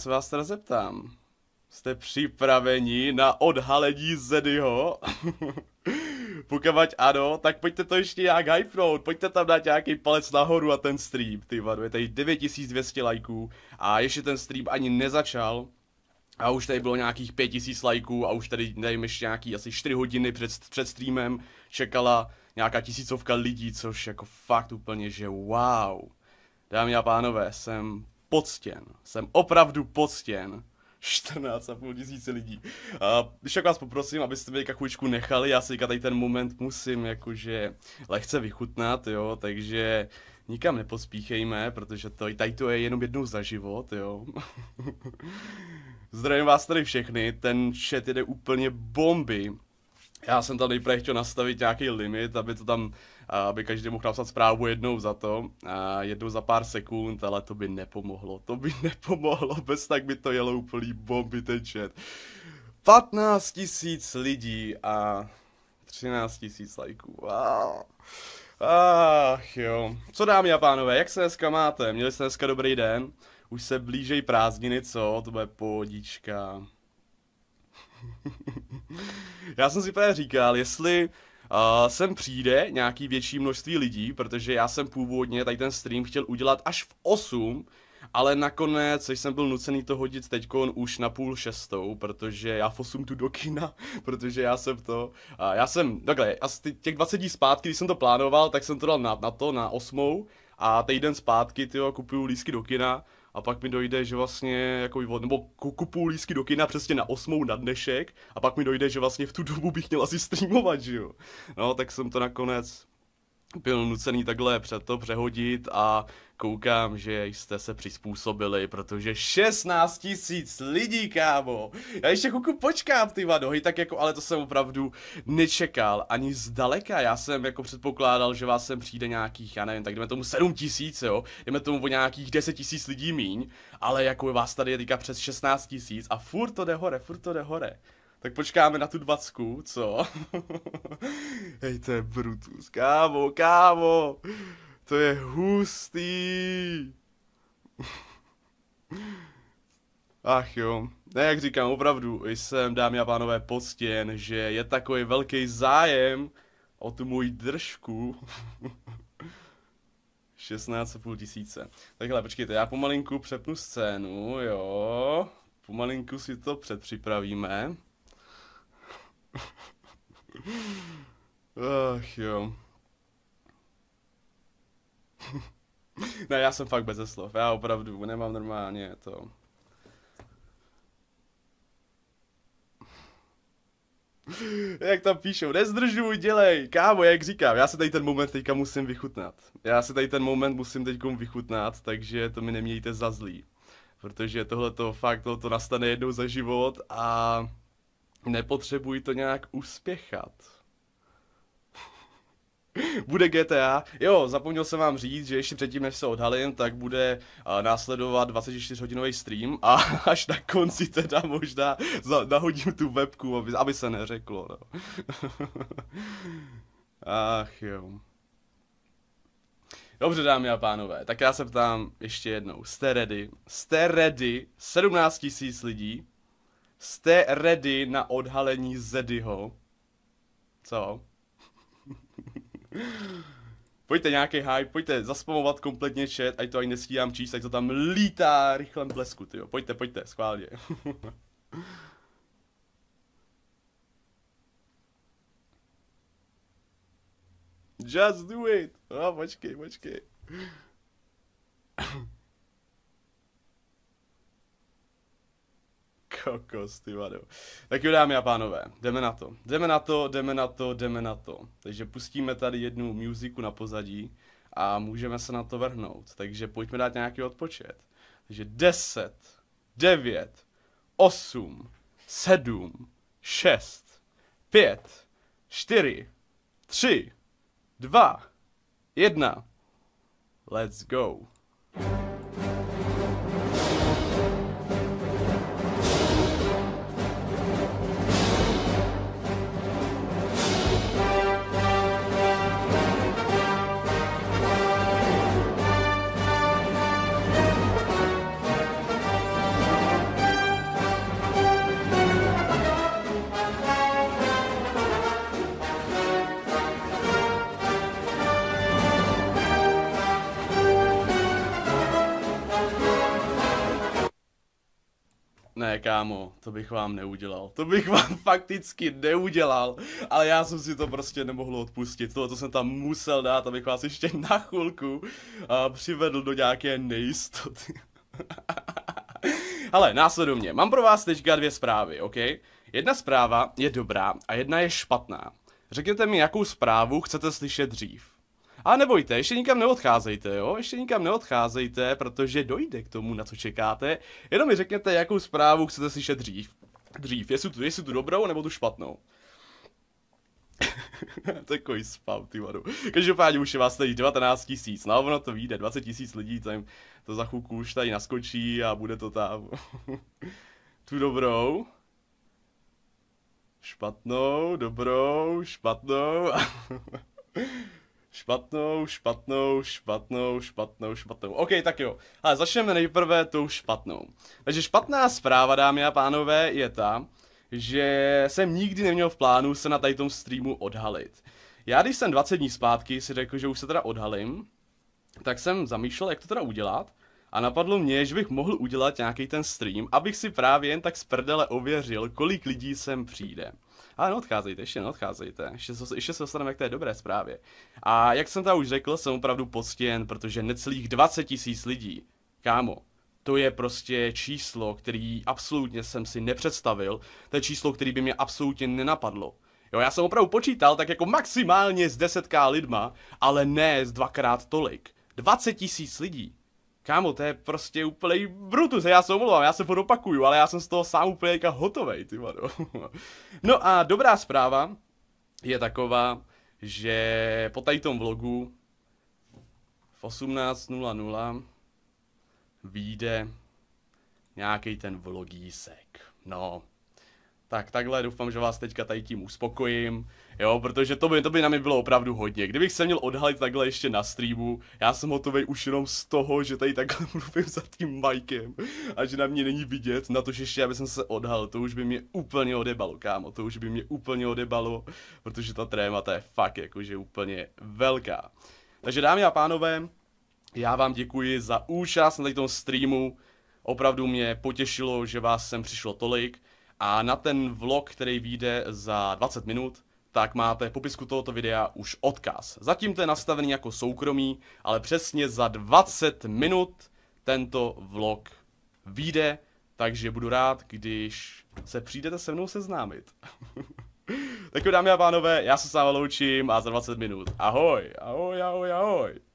se vás teda zeptám. Jste připraveni na odhalení Zedyho? Pokud ano, tak pojďte to ještě nějak hypnout, pojďte tam dát nějaký palec nahoru a ten stream, ty vado, je tady 9200 lajků a ještě ten stream ani nezačal a už tady bylo nějakých 5000 lajků a už tady, nevím, ještě nějaký asi 4 hodiny před, před streamem čekala nějaká tisícovka lidí, což jako fakt úplně, že wow. Dámy a pánové, jsem poctěn. Jsem opravdu poctěn. 14,5 tisíce lidí. A když tak vás poprosím, abyste mi chvíličku nechali, já si tady ten moment musím jakože lehce vychutnat, jo, takže nikam nepospíchejme, protože to, tady to je jenom jednou za život, jo. Zdravím vás tady všechny, ten chat jede úplně bomby já jsem tam nejprve chtěl nastavit nějaký limit, aby to tam, aby každý mohl napsat zprávu jednou za to, a jednou za pár sekund, ale to by nepomohlo, to by nepomohlo, bez tak by to jelo úplný bomby ten chat. 15 tisíc lidí a 13 tisíc lajků, wow. Ach jo. Co dámy a pánové, jak se dneska máte? Měli jste dneska dobrý den? Už se blížej prázdniny, co? To bude podíčka. já jsem si právě říkal, jestli Uh, sem přijde nějaký větší množství lidí, protože já jsem původně tady ten stream chtěl udělat až v 8, ale nakonec jsem byl nucený to hodit teďkon už na půl šestou, protože já v 8 tu do kina, protože já jsem to, uh, já jsem, takhle, asi těch 20 dní zpátky, když jsem to plánoval, tak jsem to dal na, na to, na osmou a týden zpátky, ty kupuju lísky do kina, a pak mi dojde, že vlastně, jako, nebo kupu lísky do kina přesně na osmou na dnešek a pak mi dojde, že vlastně v tu dobu bych měl asi streamovat, že jo. No, tak jsem to nakonec byl nucený takhle před to přehodit a koukám, že jste se přizpůsobili, protože 16 tisíc lidí, kámo. Já ještě kuku počkám, ty vadohy, tak jako, ale to jsem opravdu nečekal, ani zdaleka. Já jsem jako předpokládal, že vás sem přijde nějakých, já nevím, tak jdeme tomu 7 tisíc, jo, jdeme tomu o nějakých 10 tisíc lidí míň, ale jako vás tady je teďka přes 16 tisíc a furt to jde hore, furt to jde hore. Tak počkáme na tu dvacku, co? Hej, to je Brutus, kámo, kámo, to je hustý. Ach jo, ne, jak říkám, opravdu jsem, dámy a pánové, poctěn, že je takový velký zájem o tu můj držku. 16,5 tisíce. Takhle, počkejte, já pomalinku přepnu scénu, jo. Pomalinku si to předpřipravíme. Ach jo. ne, já jsem fakt bez slov, já opravdu nemám normálně to. jak tam píšou, nezdržuj, dělej, kámo, jak říkám, já se tady ten moment teďka musím vychutnat. Já se tady ten moment musím teď vychutnat, takže to mi nemějte za zlý. Protože tohle to fakt, to nastane jednou za život a nepotřebuji to nějak uspěchat. bude GTA. Jo, zapomněl jsem vám říct, že ještě předtím, než se odhalím, tak bude následovat 24-hodinový stream a až na konci teda možná nahodím tu webku, aby, aby se neřeklo. No. Ach jo. Dobře, dámy a pánové, tak já se ptám ještě jednou. Jste ready? Jste ready? 17 tisíc lidí? Jste ready na odhalení Zedyho? Co? Pojďte nějaký hype, pojďte zaspamovat kompletně chat, ať to ani nestíhám číst, ať to tam lítá rychlem blesku, jo. Pojďte, pojďte, schválně. Just do it! No, počkej, počkej. kokos, ty vado. Tak jo dámy a pánové, jdeme na to. Jdeme na to, jdeme na to, jdeme na to. Takže pustíme tady jednu muziku na pozadí a můžeme se na to vrhnout. Takže pojďme dát nějaký odpočet. Takže 10, 9, 8, 7, 6, 5, 4, 3, 2, 1. Let's go. ne, kámo, to bych vám neudělal. To bych vám fakticky neudělal. Ale já jsem si to prostě nemohl odpustit. Tohle to jsem tam musel dát, abych vás ještě na chvilku uh, přivedl do nějaké nejistoty. Ale mě, mám pro vás teďka dvě zprávy, OK? Jedna zpráva je dobrá a jedna je špatná. Řekněte mi, jakou zprávu chcete slyšet dřív. A nebojte, ještě nikam neodcházejte, jo? Ještě nikam neodcházejte, protože dojde k tomu, na co čekáte. Jenom mi řekněte, jakou zprávu chcete slyšet dřív. Dřív, jestli tu, jestli tu dobrou, nebo tu špatnou. Takový spam, ty vadu. Každopádně už je vás tady 19 tisíc, no ono to vyjde, 20 tisíc lidí tam to za chuku už tady naskočí a bude to tam. tu dobrou. Špatnou, dobrou, špatnou. Špatnou, špatnou, špatnou, špatnou, špatnou. OK, tak jo. Ale začneme nejprve tou špatnou. Takže špatná zpráva, dámy a pánové, je ta, že jsem nikdy neměl v plánu se na tady tom streamu odhalit. Já když jsem 20 dní zpátky si řekl, že už se teda odhalím, tak jsem zamýšlel, jak to teda udělat. A napadlo mě, že bych mohl udělat nějaký ten stream, abych si právě jen tak z prdele ověřil, kolik lidí sem přijde. Ale neodcházejte, ještě neodcházejte, ještě, ještě se dostaneme k té dobré zprávě. A jak jsem tam už řekl, jsem opravdu poctěn, protože necelých 20 tisíc lidí, kámo, to je prostě číslo, který absolutně jsem si nepředstavil, to je číslo, který by mě absolutně nenapadlo. Jo, já jsem opravdu počítal tak jako maximálně z 10k lidma, ale ne z dvakrát tolik. 20 tisíc lidí. Kámo, to je prostě úplný brutus, já se omlouvám, já se furt opakuju, ale já jsem z toho sám úplně jako hotovej, ty vado. No a dobrá zpráva je taková, že po tady tom vlogu v 18.00 vyjde nějaký ten vlogísek. No, tak takhle doufám, že vás teďka tady tím uspokojím, jo, protože to by, to by na mě bylo opravdu hodně. Kdybych se měl odhalit takhle ještě na streamu, já jsem hotový už jenom z toho, že tady takhle mluvím za tím Mikem a že na mě není vidět, na to, že ještě, aby jsem se odhalil, to už by mě úplně odebalo, kámo, to už by mě úplně odebalo, protože ta trémata je fakt jakože úplně velká. Takže dámy a pánové, já vám děkuji za účast na tom streamu, opravdu mě potěšilo, že vás sem přišlo tolik, a na ten vlog, který vyjde za 20 minut, tak máte v popisku tohoto videa už odkaz. Zatím to je nastavený jako soukromý, ale přesně za 20 minut tento vlog vyjde, takže budu rád, když se přijdete se mnou seznámit. tak jo dámy a pánové, já se s vámi loučím a za 20 minut. Ahoj, ahoj, ahoj, ahoj.